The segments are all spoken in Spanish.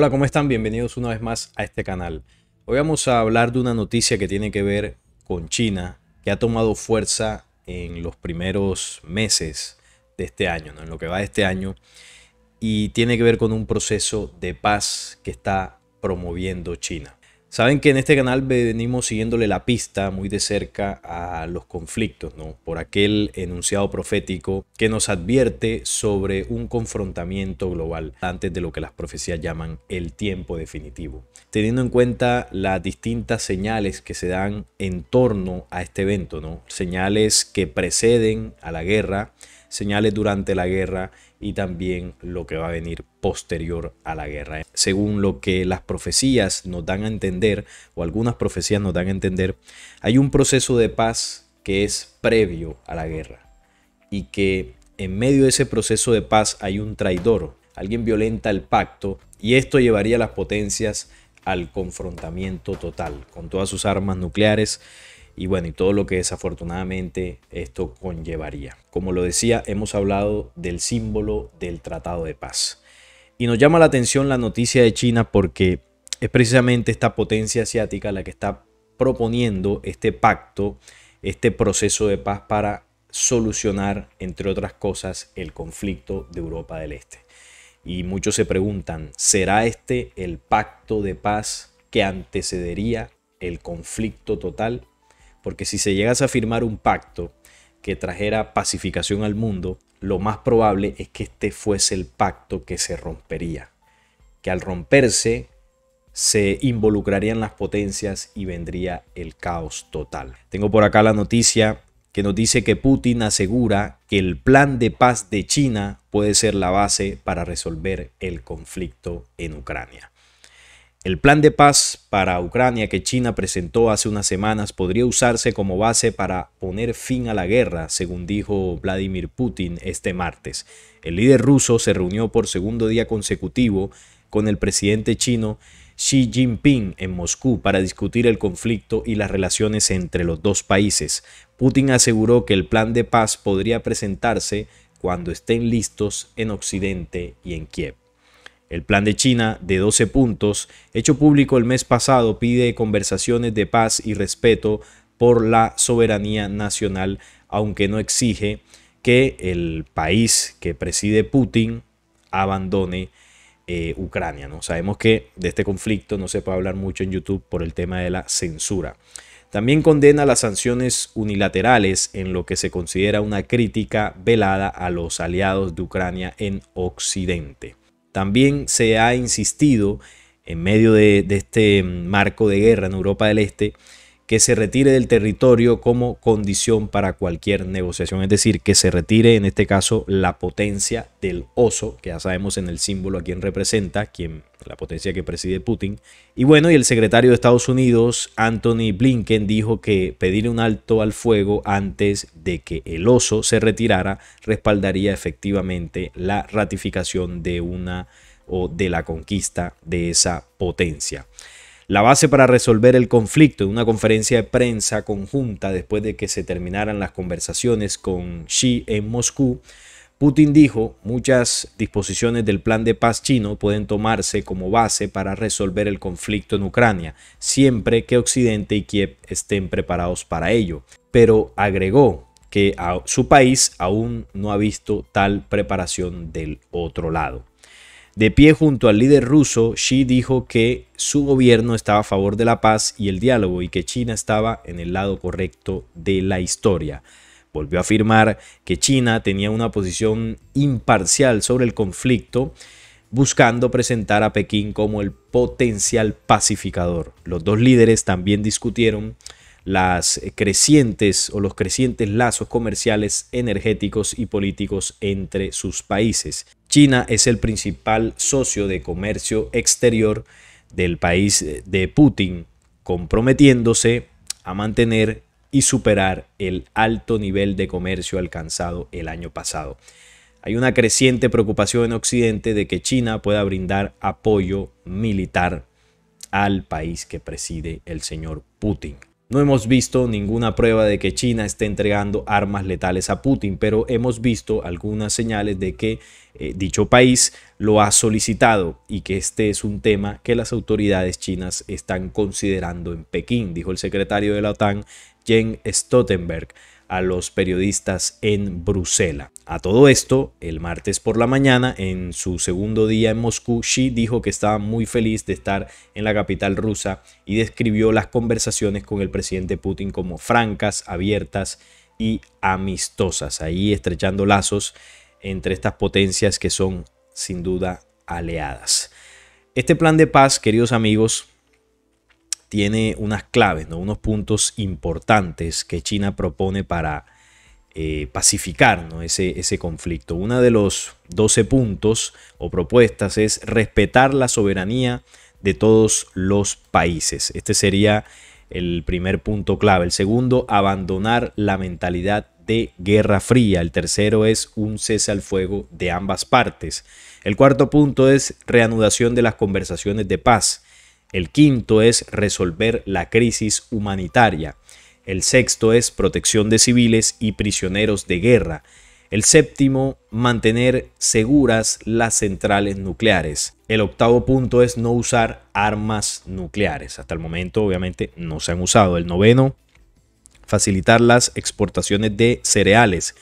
Hola, ¿cómo están? Bienvenidos una vez más a este canal. Hoy vamos a hablar de una noticia que tiene que ver con China, que ha tomado fuerza en los primeros meses de este año, en lo que va de este año, y tiene que ver con un proceso de paz que está promoviendo China. Saben que en este canal venimos siguiéndole la pista muy de cerca a los conflictos, ¿no? Por aquel enunciado profético que nos advierte sobre un confrontamiento global antes de lo que las profecías llaman el tiempo definitivo. Teniendo en cuenta las distintas señales que se dan en torno a este evento, ¿no? Señales que preceden a la guerra, señales durante la guerra y también lo que va a venir posterior a la guerra. Según lo que las profecías nos dan a entender, o algunas profecías nos dan a entender, hay un proceso de paz que es previo a la guerra y que en medio de ese proceso de paz hay un traidor, alguien violenta el pacto y esto llevaría a las potencias al confrontamiento total con todas sus armas nucleares y bueno, y todo lo que desafortunadamente esto conllevaría. Como lo decía, hemos hablado del símbolo del Tratado de Paz. Y nos llama la atención la noticia de China porque es precisamente esta potencia asiática la que está proponiendo este pacto, este proceso de paz para solucionar, entre otras cosas, el conflicto de Europa del Este. Y muchos se preguntan, ¿será este el pacto de paz que antecedería el conflicto total? Porque si se llegase a firmar un pacto que trajera pacificación al mundo, lo más probable es que este fuese el pacto que se rompería. Que al romperse se involucrarían las potencias y vendría el caos total. Tengo por acá la noticia que nos dice que Putin asegura que el plan de paz de China puede ser la base para resolver el conflicto en Ucrania. El plan de paz para Ucrania que China presentó hace unas semanas podría usarse como base para poner fin a la guerra, según dijo Vladimir Putin este martes. El líder ruso se reunió por segundo día consecutivo con el presidente chino Xi Jinping en Moscú para discutir el conflicto y las relaciones entre los dos países. Putin aseguró que el plan de paz podría presentarse cuando estén listos en Occidente y en Kiev. El plan de China de 12 puntos, hecho público el mes pasado, pide conversaciones de paz y respeto por la soberanía nacional, aunque no exige que el país que preside Putin abandone eh, Ucrania. ¿no? Sabemos que de este conflicto no se puede hablar mucho en YouTube por el tema de la censura. También condena las sanciones unilaterales en lo que se considera una crítica velada a los aliados de Ucrania en Occidente. También se ha insistido en medio de, este marco de guerra en Europa del Este que se retire del territorio como condición para cualquier negociación, es decir, que se retire en este caso la potencia del oso, que ya sabemos en el símbolo a quién representa, quien la potencia que preside Putin. Y bueno, y el secretario de Estados Unidos, Anthony Blinken, dijo que pedir un alto al fuego antes de que el oso se retirara respaldaría efectivamente la ratificación de una o de la conquista de esa potencia. La base para resolver el conflicto en una conferencia de prensa conjunta después de que se terminaran las conversaciones con Xi en Moscú Putin dijo, muchas disposiciones del plan de paz chino pueden tomarse como base para resolver el conflicto en Ucrania, siempre que Occidente y Kiev estén preparados para ello. Pero agregó que su país aún no ha visto tal preparación del otro lado. De pie junto al líder ruso, Xi dijo que su gobierno estaba a favor de la paz y el diálogo y que China estaba en el lado correcto de la historia. Volvió a afirmar que China tenía una posición imparcial sobre el conflicto, buscando presentar a Pekín como el potencial pacificador. Los dos líderes también discutieron las crecientes o los crecientes lazos comerciales, energéticos y políticos entre sus países. China es el principal socio de comercio exterior del país de Putin, comprometiéndose a mantener y superar el alto nivel de comercio alcanzado el año pasado. Hay una creciente preocupación en Occidente de que China pueda brindar apoyo militar al país que preside el señor Putin. No hemos visto ninguna prueba de que China esté entregando armas letales a Putin, pero hemos visto algunas señales de que eh, dicho país lo ha solicitado y que este es un tema que las autoridades chinas están considerando en Pekín, dijo el secretario de la OTAN Jen Stoltenberg a los periodistas en Bruselas. A todo esto, el martes por la mañana, en su segundo día en Moscú, Xi dijo que estaba muy feliz de estar en la capital rusa y describió las conversaciones con el presidente Putin como francas, abiertas y amistosas, ahí estrechando lazos entre estas potencias que son sin duda aliadas. Este plan de paz, queridos amigos, tiene unas claves, ¿no? unos puntos importantes que China propone para eh, pacificar ¿no? ese, ese conflicto. Uno de los 12 puntos o propuestas es respetar la soberanía de todos los países. Este sería el primer punto clave. El segundo, abandonar la mentalidad de guerra fría. El tercero es un cese al fuego de ambas partes. El cuarto punto es reanudación de las conversaciones de paz. El quinto es resolver la crisis humanitaria. El sexto es protección de civiles y prisioneros de guerra. El séptimo, mantener seguras las centrales nucleares. El octavo punto es no usar armas nucleares. Hasta el momento obviamente no se han usado. El noveno, facilitar las exportaciones de cereales.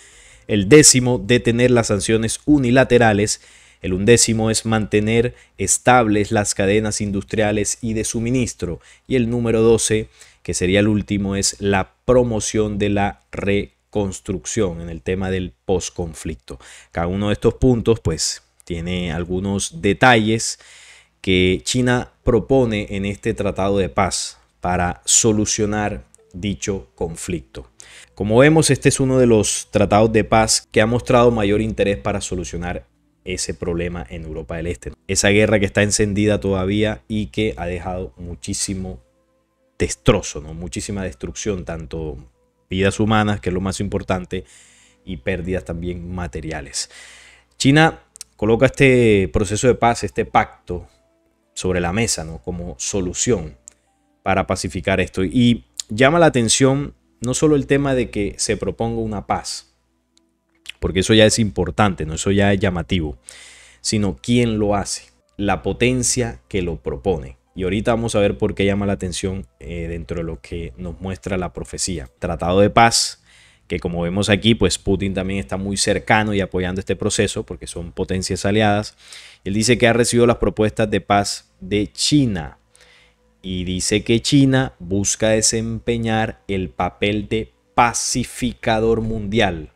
El décimo, detener las sanciones unilaterales el undécimo es mantener estables las cadenas industriales y de suministro. Y el número 12, que sería el último, es la promoción de la reconstrucción en el tema del posconflicto. Cada uno de estos puntos, pues, tiene algunos detalles que China propone en este tratado de paz para solucionar dicho conflicto. Como vemos, este es uno de los tratados de paz que ha mostrado mayor interés para solucionar ese problema en Europa del Este. Esa guerra que está encendida todavía y que ha dejado muchísimo destrozo, ¿no? muchísima destrucción, tanto vidas humanas, que es lo más importante, y pérdidas también materiales. China coloca este proceso de paz, este pacto sobre la mesa, ¿no? Como solución para pacificar esto. Y llama la atención no solo el tema de que se proponga una paz, porque eso ya es importante, no eso ya es llamativo, sino quién lo hace, la potencia que lo propone. Y ahorita vamos a ver por qué llama la atención eh, dentro de lo que nos muestra la profecía. Tratado de paz, que como vemos aquí, pues Putin también está muy cercano y apoyando este proceso porque son potencias aliadas. Él dice que ha recibido las propuestas de paz de China y dice que China busca desempeñar el papel de pacificador mundial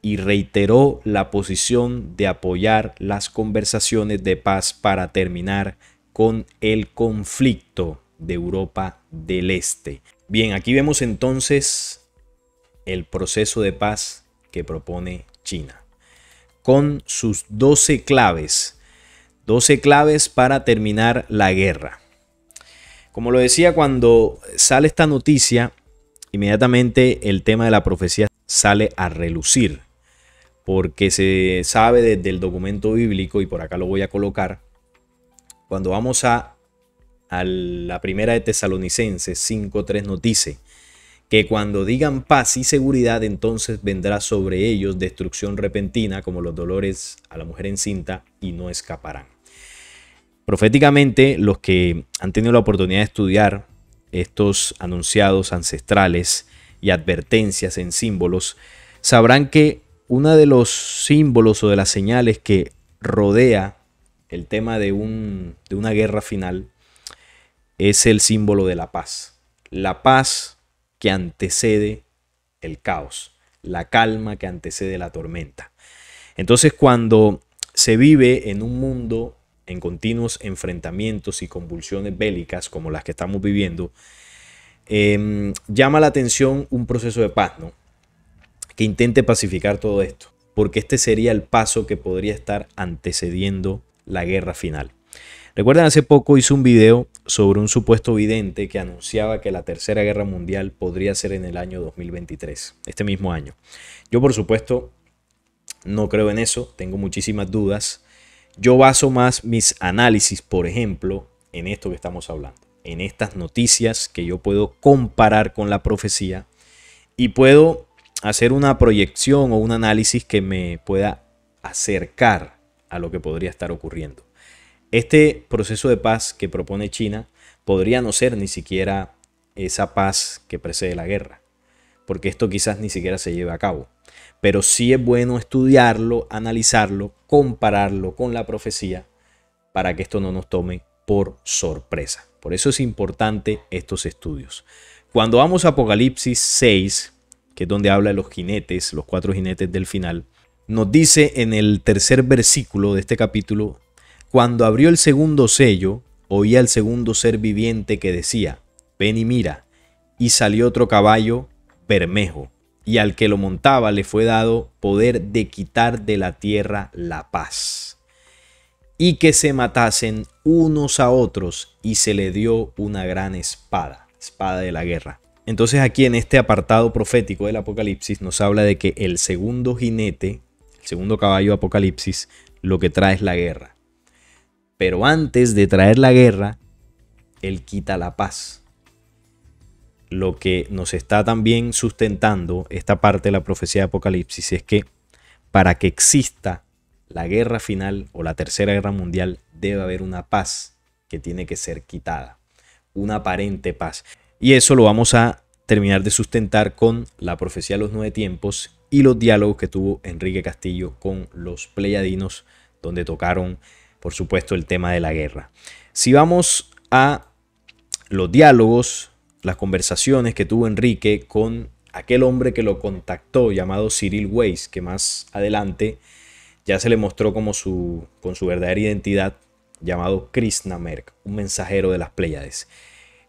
y reiteró la posición de apoyar las conversaciones de paz para terminar con el conflicto de Europa del Este. Bien, aquí vemos entonces el proceso de paz que propone China, con sus 12 claves, 12 claves para terminar la guerra. Como lo decía, cuando sale esta noticia, inmediatamente el tema de la profecía sale a relucir porque se sabe desde el documento bíblico, y por acá lo voy a colocar, cuando vamos a, a la primera de Tesalonicenses 5.3 nos dice, que cuando digan paz y seguridad, entonces vendrá sobre ellos destrucción repentina, como los dolores a la mujer encinta, y no escaparán. Proféticamente, los que han tenido la oportunidad de estudiar estos anunciados ancestrales y advertencias en símbolos, sabrán que uno de los símbolos o de las señales que rodea el tema de, de una guerra final es el símbolo de la paz. La paz que antecede el caos, la calma que antecede la tormenta. Entonces cuando se vive en un mundo en continuos enfrentamientos y convulsiones bélicas como las que estamos viviendo, em, llama la atención un proceso de paz, ¿no? que intente pacificar todo esto, porque este sería el paso que podría estar antecediendo la guerra final. Recuerden, hace poco hice un video sobre un supuesto vidente que anunciaba que la Tercera Guerra Mundial podría ser en el año 2023, este mismo año. Yo, por supuesto, no creo en eso, tengo muchísimas dudas. Yo baso más mis análisis, por ejemplo, en esto que estamos hablando, en estas noticias que yo puedo comparar con la profecía y puedo hacer una proyección o un análisis que me pueda acercar a lo que podría estar ocurriendo. Este proceso de paz que propone China podría no ser ni siquiera esa paz que precede la guerra, porque esto quizás ni siquiera se lleve a cabo. Pero sí es bueno estudiarlo, analizarlo, compararlo con la profecía para que esto no nos tome por sorpresa. Por eso es importante estos estudios. Cuando vamos a Apocalipsis 6, que es donde habla de los jinetes, los cuatro jinetes del final, nos dice en el tercer versículo de este capítulo, cuando abrió el segundo sello, oía al segundo ser viviente que decía, ven y mira, y salió otro caballo, bermejo, y al que lo montaba le fue dado poder de quitar de la tierra la paz, y que se matasen unos a otros, y se le dio una gran espada, espada de la guerra. Entonces aquí en este apartado profético del Apocalipsis nos habla de que el segundo jinete, el segundo caballo de Apocalipsis, lo que trae es la guerra. Pero antes de traer la guerra, él quita la paz. Lo que nos está también sustentando esta parte de la profecía de Apocalipsis es que para que exista la guerra final o la tercera guerra mundial debe haber una paz que tiene que ser quitada, una aparente paz. Y eso lo vamos a terminar de sustentar con la profecía de los nueve tiempos y los diálogos que tuvo Enrique Castillo con los Pleiadinos, donde tocaron, por supuesto, el tema de la guerra. Si vamos a los diálogos, las conversaciones que tuvo Enrique con aquel hombre que lo contactó llamado Cyril Weiss, que más adelante ya se le mostró como su, con su verdadera identidad, llamado Krishna Merck, un mensajero de las Pléyades.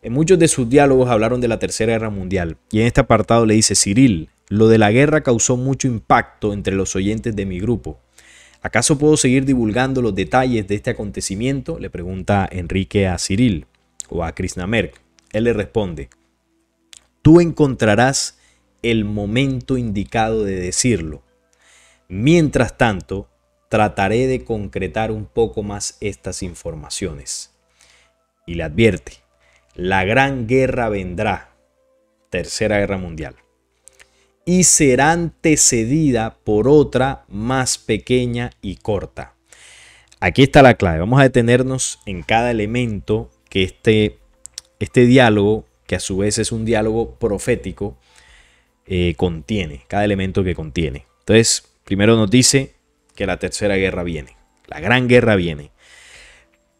En muchos de sus diálogos hablaron de la Tercera Guerra Mundial y en este apartado le dice Cyril, lo de la guerra causó mucho impacto entre los oyentes de mi grupo. ¿Acaso puedo seguir divulgando los detalles de este acontecimiento? Le pregunta Enrique a Cyril o a Krishnamerk. Él le responde, tú encontrarás el momento indicado de decirlo. Mientras tanto, trataré de concretar un poco más estas informaciones. Y le advierte, la gran guerra vendrá, tercera guerra mundial, y será antecedida por otra más pequeña y corta. Aquí está la clave, vamos a detenernos en cada elemento que este, este diálogo, que a su vez es un diálogo profético, eh, contiene, cada elemento que contiene. Entonces, primero nos dice que la tercera guerra viene, la gran guerra viene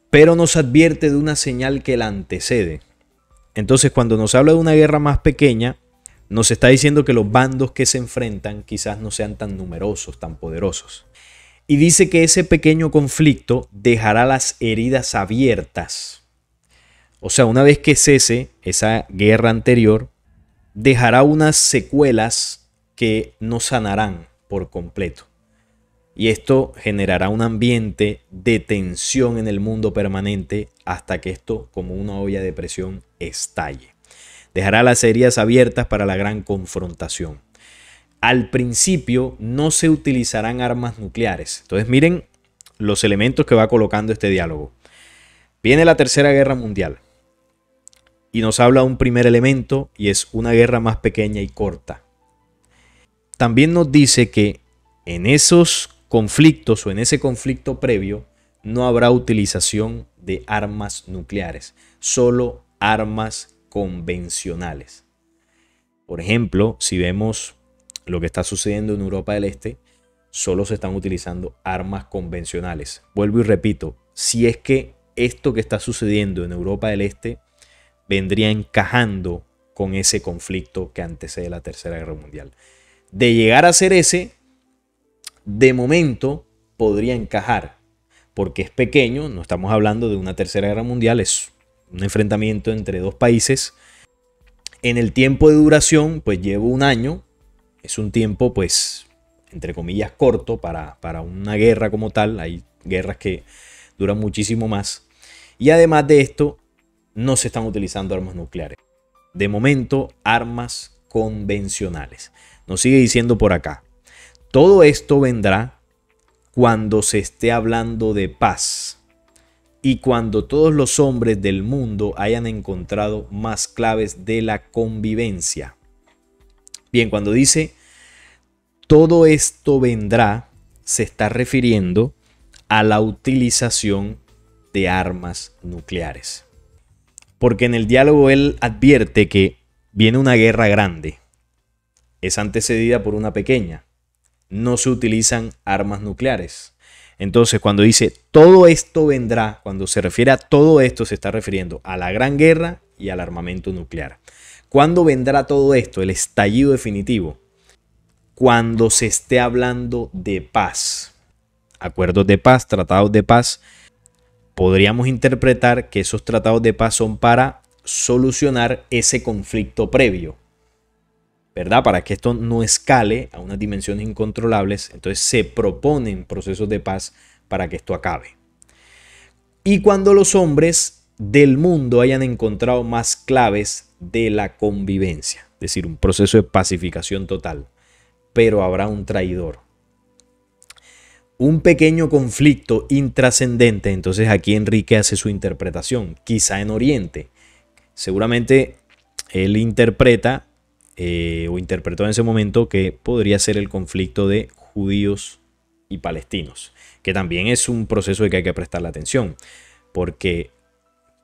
pero nos advierte de una señal que la antecede. Entonces, cuando nos habla de una guerra más pequeña, nos está diciendo que los bandos que se enfrentan quizás no sean tan numerosos, tan poderosos. Y dice que ese pequeño conflicto dejará las heridas abiertas. O sea, una vez que cese esa guerra anterior, dejará unas secuelas que no sanarán por completo. Y esto generará un ambiente de tensión en el mundo permanente hasta que esto, como una olla de presión, estalle. Dejará las heridas abiertas para la gran confrontación. Al principio no se utilizarán armas nucleares. Entonces miren los elementos que va colocando este diálogo. Viene la Tercera Guerra Mundial y nos habla un primer elemento y es una guerra más pequeña y corta. También nos dice que en esos conflictos o en ese conflicto previo no habrá utilización de armas nucleares, solo armas convencionales. Por ejemplo, si vemos lo que está sucediendo en Europa del Este, solo se están utilizando armas convencionales. Vuelvo y repito, si es que esto que está sucediendo en Europa del Este vendría encajando con ese conflicto que antecede la Tercera Guerra Mundial. De llegar a ser ese, de momento podría encajar, porque es pequeño, no estamos hablando de una tercera guerra mundial, es un enfrentamiento entre dos países. En el tiempo de duración, pues llevo un año, es un tiempo pues entre comillas corto para, para una guerra como tal, hay guerras que duran muchísimo más. Y además de esto, no se están utilizando armas nucleares. De momento, armas convencionales. Nos sigue diciendo por acá. Todo esto vendrá cuando se esté hablando de paz y cuando todos los hombres del mundo hayan encontrado más claves de la convivencia. Bien, cuando dice todo esto vendrá, se está refiriendo a la utilización de armas nucleares. Porque en el diálogo él advierte que viene una guerra grande. Es antecedida por una pequeña no se utilizan armas nucleares. Entonces, cuando dice todo esto vendrá, cuando se refiere a todo esto, se está refiriendo a la gran guerra y al armamento nuclear. ¿Cuándo vendrá todo esto, el estallido definitivo? Cuando se esté hablando de paz. Acuerdos de paz, tratados de paz. Podríamos interpretar que esos tratados de paz son para solucionar ese conflicto previo ¿verdad? Para que esto no escale a unas dimensiones incontrolables. Entonces se proponen procesos de paz para que esto acabe. Y cuando los hombres del mundo hayan encontrado más claves de la convivencia, es decir, un proceso de pacificación total, pero habrá un traidor. Un pequeño conflicto intrascendente, entonces aquí Enrique hace su interpretación, quizá en Oriente. Seguramente él interpreta eh, o interpretó en ese momento que podría ser el conflicto de judíos y palestinos, que también es un proceso de que hay que prestarle atención, porque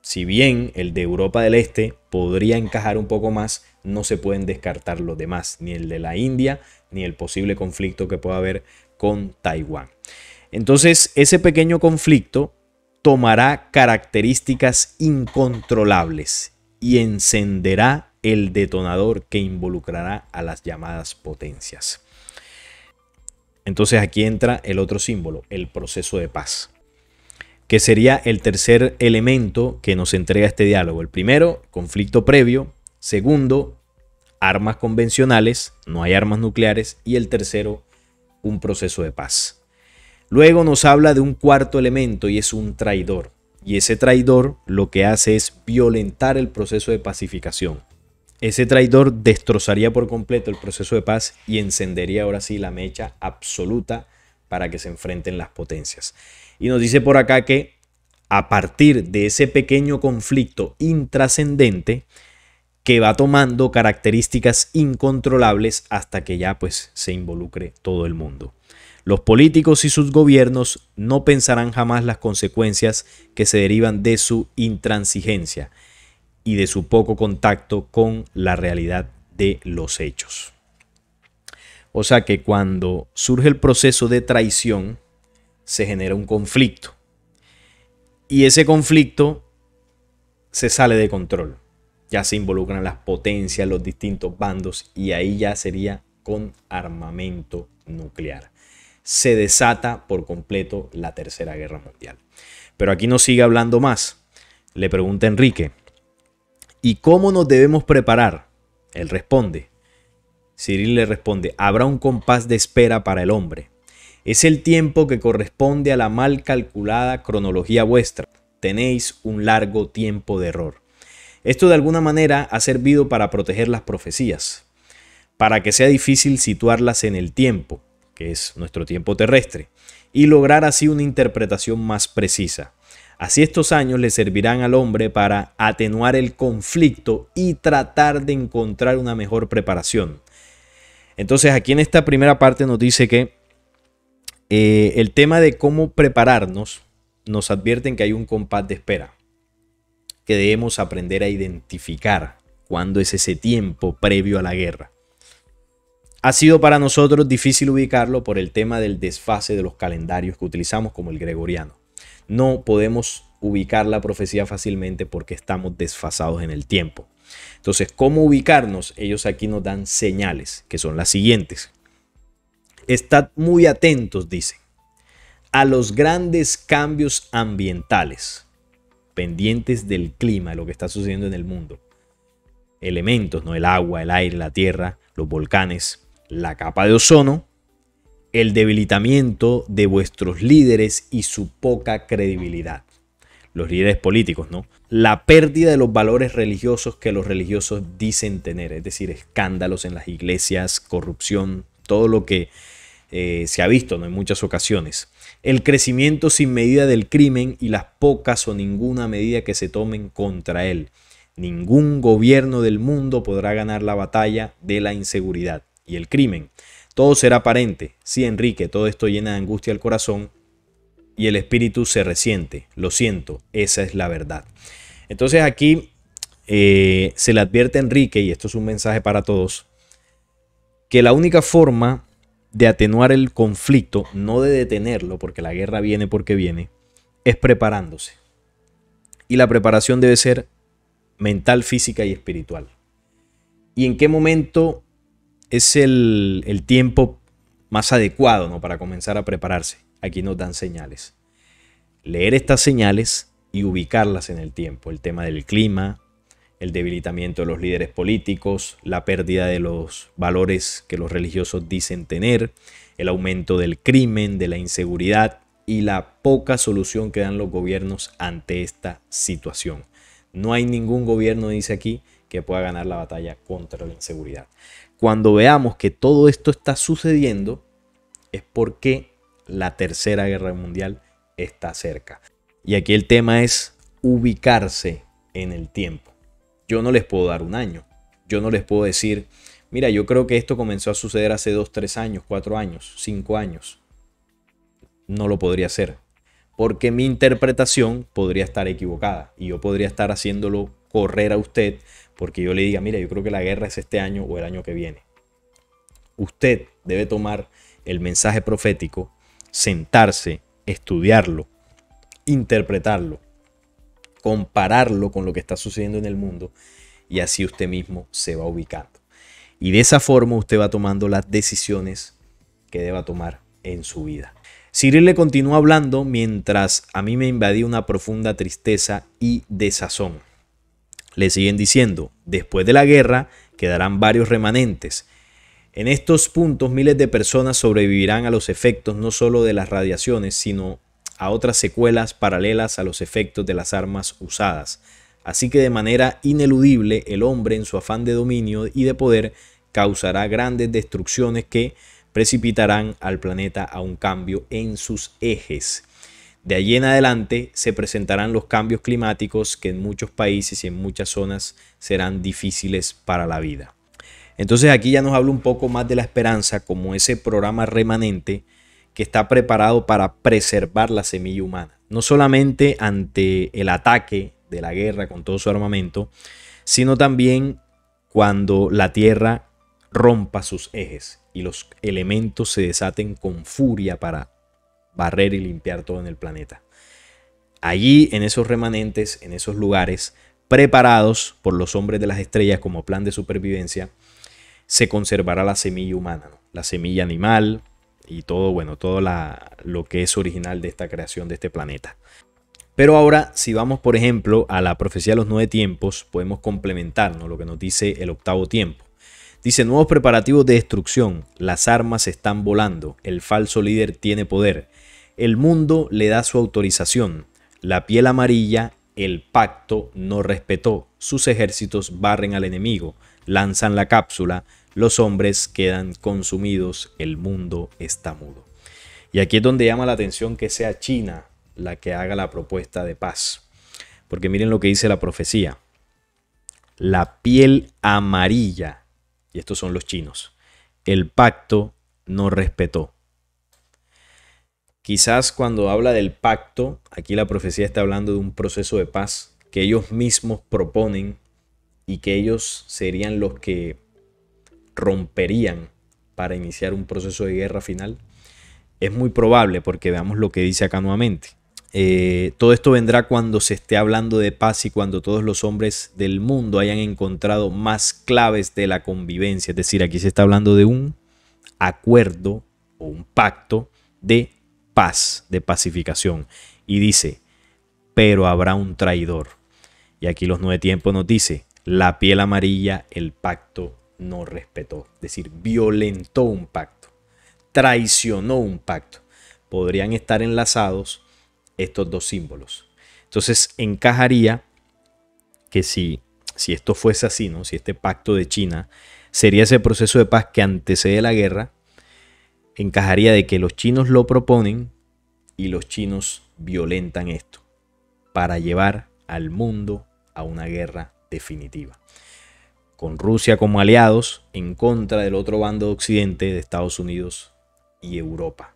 si bien el de Europa del Este podría encajar un poco más, no se pueden descartar los demás, ni el de la India, ni el posible conflicto que pueda haber con Taiwán. Entonces, ese pequeño conflicto tomará características incontrolables y encenderá el detonador que involucrará a las llamadas potencias. Entonces aquí entra el otro símbolo, el proceso de paz, que sería el tercer elemento que nos entrega este diálogo. El primero, conflicto previo. Segundo, armas convencionales, no hay armas nucleares. Y el tercero, un proceso de paz. Luego nos habla de un cuarto elemento y es un traidor. Y ese traidor lo que hace es violentar el proceso de pacificación. Ese traidor destrozaría por completo el proceso de paz y encendería ahora sí la mecha absoluta para que se enfrenten las potencias. Y nos dice por acá que a partir de ese pequeño conflicto intrascendente que va tomando características incontrolables hasta que ya pues se involucre todo el mundo. Los políticos y sus gobiernos no pensarán jamás las consecuencias que se derivan de su intransigencia y de su poco contacto con la realidad de los hechos. O sea que cuando surge el proceso de traición, se genera un conflicto. Y ese conflicto se sale de control. Ya se involucran las potencias, los distintos bandos y ahí ya sería con armamento nuclear. Se desata por completo la Tercera Guerra Mundial. Pero aquí no sigue hablando más. Le pregunta Enrique, ¿Y cómo nos debemos preparar? Él responde. Cyril le responde, habrá un compás de espera para el hombre. Es el tiempo que corresponde a la mal calculada cronología vuestra. Tenéis un largo tiempo de error. Esto de alguna manera ha servido para proteger las profecías, para que sea difícil situarlas en el tiempo, que es nuestro tiempo terrestre, y lograr así una interpretación más precisa. Así estos años le servirán al hombre para atenuar el conflicto y tratar de encontrar una mejor preparación. Entonces aquí en esta primera parte nos dice que eh, el tema de cómo prepararnos nos advierten que hay un compás de espera, que debemos aprender a identificar cuándo es ese tiempo previo a la guerra. Ha sido para nosotros difícil ubicarlo por el tema del desfase de los calendarios que utilizamos como el gregoriano no podemos ubicar la profecía fácilmente porque estamos desfasados en el tiempo. Entonces, ¿cómo ubicarnos? Ellos aquí nos dan señales, que son las siguientes. Estad muy atentos, dicen, a los grandes cambios ambientales, pendientes del clima, lo que está sucediendo en el mundo. Elementos, ¿no? El agua, el aire, la tierra, los volcanes, la capa de ozono, el debilitamiento de vuestros líderes y su poca credibilidad. Los líderes políticos, ¿no? La pérdida de los valores religiosos que los religiosos dicen tener, es decir, escándalos en las iglesias, corrupción, todo lo que eh, se ha visto en muchas ocasiones. El crecimiento sin medida del crimen y las pocas o ninguna medida que se tomen contra él. Ningún gobierno del mundo podrá ganar la batalla de la inseguridad y el crimen. Todo será aparente. Sí, Enrique, todo esto llena de angustia al corazón y el espíritu se resiente. Lo siento, esa es la verdad. Entonces aquí eh, se le advierte a Enrique, y esto es un mensaje para todos, que la única forma de atenuar el conflicto, no de detenerlo, porque la guerra viene porque viene, es preparándose. Y la preparación debe ser mental, física y espiritual. ¿Y en qué momento es el, tiempo más adecuado ¿no? para comenzar a prepararse. Aquí nos dan señales. Leer estas señales y ubicarlas en el tiempo. El tema del clima, el debilitamiento de los líderes políticos, la pérdida de los valores que los religiosos dicen tener, el aumento del crimen, de la inseguridad y la poca solución que dan los gobiernos ante esta situación. No hay ningún gobierno, dice aquí, que pueda ganar la batalla contra la inseguridad. Cuando veamos que todo esto está sucediendo, es porque la tercera guerra mundial está cerca. Y aquí el tema es ubicarse en el tiempo. Yo no les puedo dar un año. Yo no les puedo decir, mira, yo creo que esto comenzó a suceder hace 2, 3 años, 4 años, 5 años. No lo podría hacer porque mi interpretación podría estar equivocada y yo podría estar haciéndolo correr a usted porque yo le diga, mira, yo creo que la guerra es este año o el año que viene. Usted debe tomar el mensaje profético, sentarse, estudiarlo, interpretarlo, compararlo con lo que está sucediendo en el mundo y así usted mismo se va ubicando. Y de esa forma usted va tomando las decisiones que deba tomar en su vida. Cyril le continuó hablando mientras a mí me invadía una profunda tristeza y desazón. Le siguen diciendo, después de la guerra quedarán varios remanentes. En estos puntos miles de personas sobrevivirán a los efectos no solo de las radiaciones, sino a otras secuelas paralelas a los efectos de las armas usadas. Así que de manera ineludible el hombre en su afán de dominio y de poder causará grandes destrucciones que precipitarán al planeta a un cambio en sus ejes. De allí en adelante se presentarán los cambios climáticos que en muchos países y en muchas zonas serán difíciles para la vida. Entonces aquí ya nos habla un poco más de la esperanza como ese programa remanente que está preparado para preservar la semilla humana, no solamente ante el ataque de la guerra con todo su armamento, sino también cuando la Tierra rompa sus ejes y los elementos se desaten con furia para barrer y limpiar todo en el planeta. Allí, en esos remanentes, en esos lugares, preparados por los hombres de las estrellas como plan de supervivencia, se conservará la semilla humana, la semilla animal y todo, bueno, todo lo que es original de esta creación de este planeta. Pero ahora, si vamos, por ejemplo, a la profecía de los nueve tiempos, podemos complementarnos lo que nos dice el octavo tiempo. Dice, nuevos preparativos de destrucción, las armas están volando, el falso líder tiene poder, el mundo le da su autorización, la piel amarilla, el pacto no respetó, sus ejércitos barren al enemigo, lanzan la cápsula, los hombres quedan consumidos, el mundo está mudo. Y aquí es donde llama la atención que sea China la que haga la propuesta de paz. Porque miren lo que dice la profecía. La piel amarilla y estos son los chinos, el pacto no respetó. Quizás cuando habla del pacto, aquí la profecía está hablando de un proceso de paz que ellos mismos proponen y que ellos serían los que romperían para iniciar un proceso de guerra final. Es muy probable porque veamos lo que dice acá nuevamente. Eh, todo esto vendrá cuando se esté hablando de paz y cuando todos los hombres del mundo hayan encontrado más claves de la convivencia. Es decir, aquí se está hablando de un acuerdo o un pacto de paz, de pacificación. Y dice, pero habrá un traidor. Y aquí los nueve tiempos nos dice, la piel amarilla el pacto no respetó. Es decir, violentó un pacto, traicionó un pacto. Podrían estar enlazados estos dos símbolos. Entonces encajaría que si, si esto fuese así, si este pacto de China sería ese proceso de paz que antecede la guerra, encajaría de que los chinos lo proponen y los chinos violentan esto para llevar al mundo a una guerra definitiva. Con Rusia como aliados en contra del otro bando de Occidente, de Estados Unidos y Europa.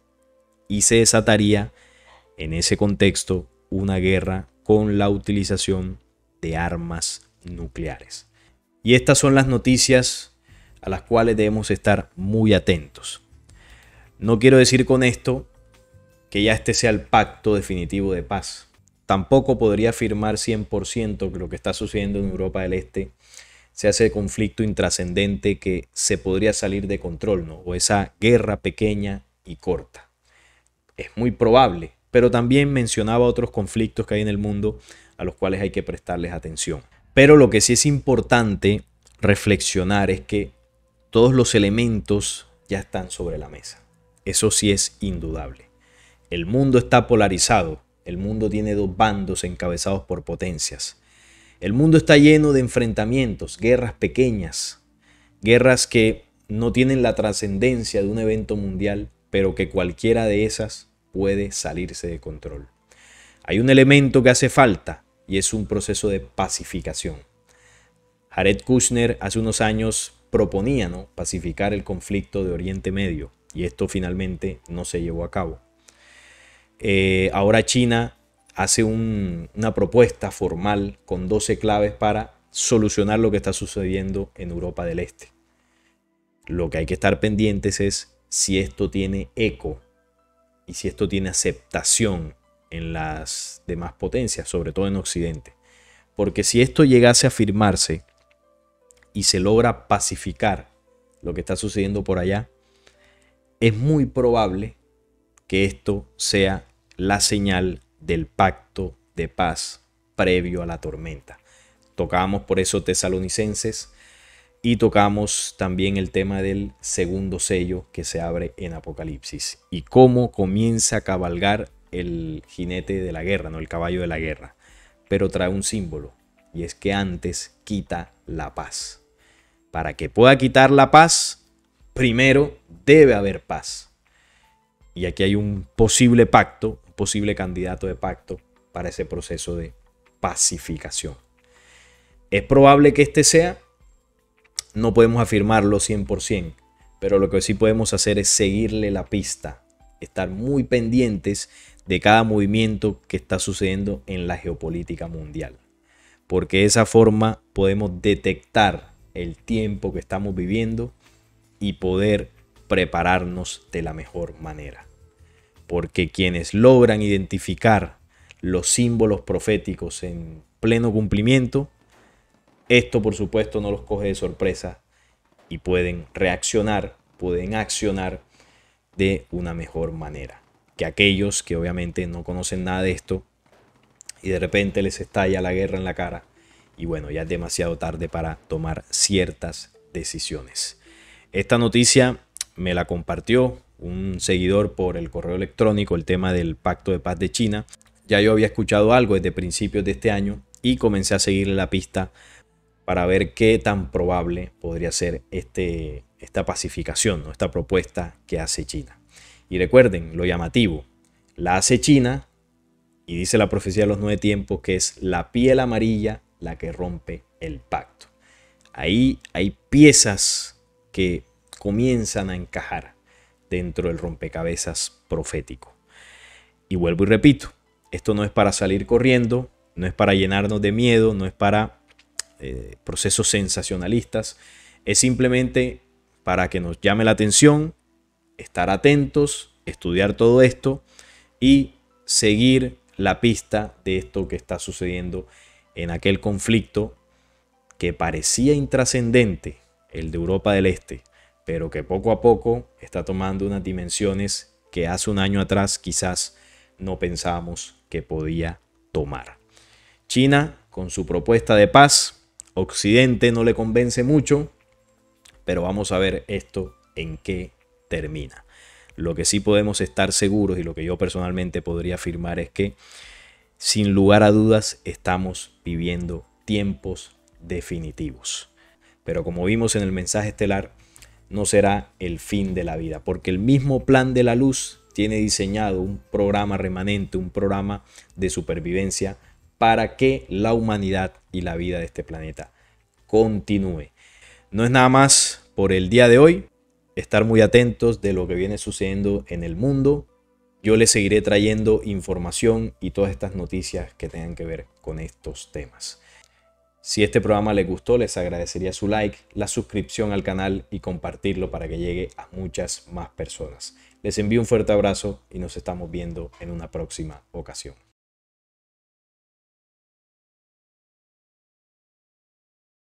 Y se desataría en ese contexto una guerra con la utilización de armas nucleares. Y estas son las noticias a las cuales debemos estar muy atentos. No quiero decir con esto que ya este sea el pacto definitivo de paz. Tampoco podría afirmar 100% que lo que está sucediendo en Europa del Este se hace conflicto intrascendente que se podría salir de control, O esa guerra pequeña y corta. Es muy probable pero también mencionaba otros conflictos que hay en el mundo a los cuales hay que prestarles atención. Pero lo que sí es importante reflexionar es que todos los elementos ya están sobre la mesa. Eso sí es indudable. El mundo está polarizado. El mundo tiene dos bandos encabezados por potencias. El mundo está lleno de enfrentamientos, guerras pequeñas, guerras que no tienen la trascendencia de un evento mundial, pero que cualquiera de esas puede salirse de control. Hay un elemento que hace falta y es un proceso de pacificación. Jared Kushner hace unos años proponía ¿no? pacificar el conflicto de Oriente Medio y esto finalmente no se llevó a cabo. Eh, ahora China hace una propuesta formal con 12 claves para solucionar lo que está sucediendo en Europa del Este. Lo que hay que estar pendientes es si esto tiene eco y si esto tiene aceptación en las demás potencias, sobre todo en Occidente. Porque si esto llegase a firmarse y se logra pacificar lo que está sucediendo por allá, es muy probable que esto sea la señal del pacto de paz previo a la tormenta. Tocábamos por eso tesalonicenses y tocamos también el tema del segundo sello que se abre en Apocalipsis y cómo comienza a cabalgar el jinete de la guerra, no el caballo de la guerra. Pero trae un símbolo y es que antes quita la paz. Para que pueda quitar la paz, primero debe haber paz. Y aquí hay un posible pacto, un posible candidato de pacto para ese proceso de pacificación. Es probable que este sea no podemos afirmarlo 100%, pero lo que sí podemos hacer es seguirle la pista, estar muy pendientes de cada movimiento que está sucediendo en la geopolítica mundial. Porque de esa forma podemos detectar el tiempo que estamos viviendo y poder prepararnos de la mejor manera. Porque quienes logran identificar los símbolos proféticos en pleno cumplimiento esto, por supuesto, no los coge de sorpresa y pueden reaccionar, pueden accionar de una mejor manera. Que aquellos que obviamente no conocen nada de esto y de repente les estalla la guerra en la cara y bueno, ya es demasiado tarde para tomar ciertas decisiones. Esta noticia me la compartió un seguidor por el correo electrónico, el tema del pacto de paz de China. Ya yo había escuchado algo desde principios de este año y comencé a seguir la pista para ver qué tan probable podría ser este, esta pacificación, esta propuesta que hace China. Y recuerden, lo llamativo, la hace China y dice la profecía de los nueve tiempos que es la piel amarilla la que rompe el pacto. Ahí hay piezas que comienzan a encajar dentro del rompecabezas profético. Y vuelvo y repito, esto no es para salir corriendo, no es para llenarnos de miedo, no es para eh, procesos sensacionalistas, es simplemente para que nos llame la atención, estar atentos, estudiar todo esto y seguir la pista de esto que está sucediendo en aquel conflicto que parecía intrascendente, el de Europa del Este, pero que poco a poco está tomando unas dimensiones que hace un año atrás quizás no pensábamos que podía tomar. China, con su propuesta de paz, Occidente no le convence mucho, pero vamos a ver esto en qué termina. Lo que sí podemos estar seguros y lo que yo personalmente podría afirmar es que sin lugar a dudas estamos viviendo tiempos definitivos. Pero como vimos en el mensaje estelar, no será el fin de la vida, porque el mismo plan de la luz tiene diseñado un programa remanente, un programa de supervivencia para que la humanidad y la vida de este planeta continúe. No es nada más por el día de hoy, estar muy atentos de lo que viene sucediendo en el mundo. Yo les seguiré trayendo información y todas estas noticias que tengan que ver con estos temas. Si este programa les gustó, les agradecería su like, la suscripción al canal y compartirlo para que llegue a muchas más personas. Les envío un fuerte abrazo y nos estamos viendo en una próxima ocasión.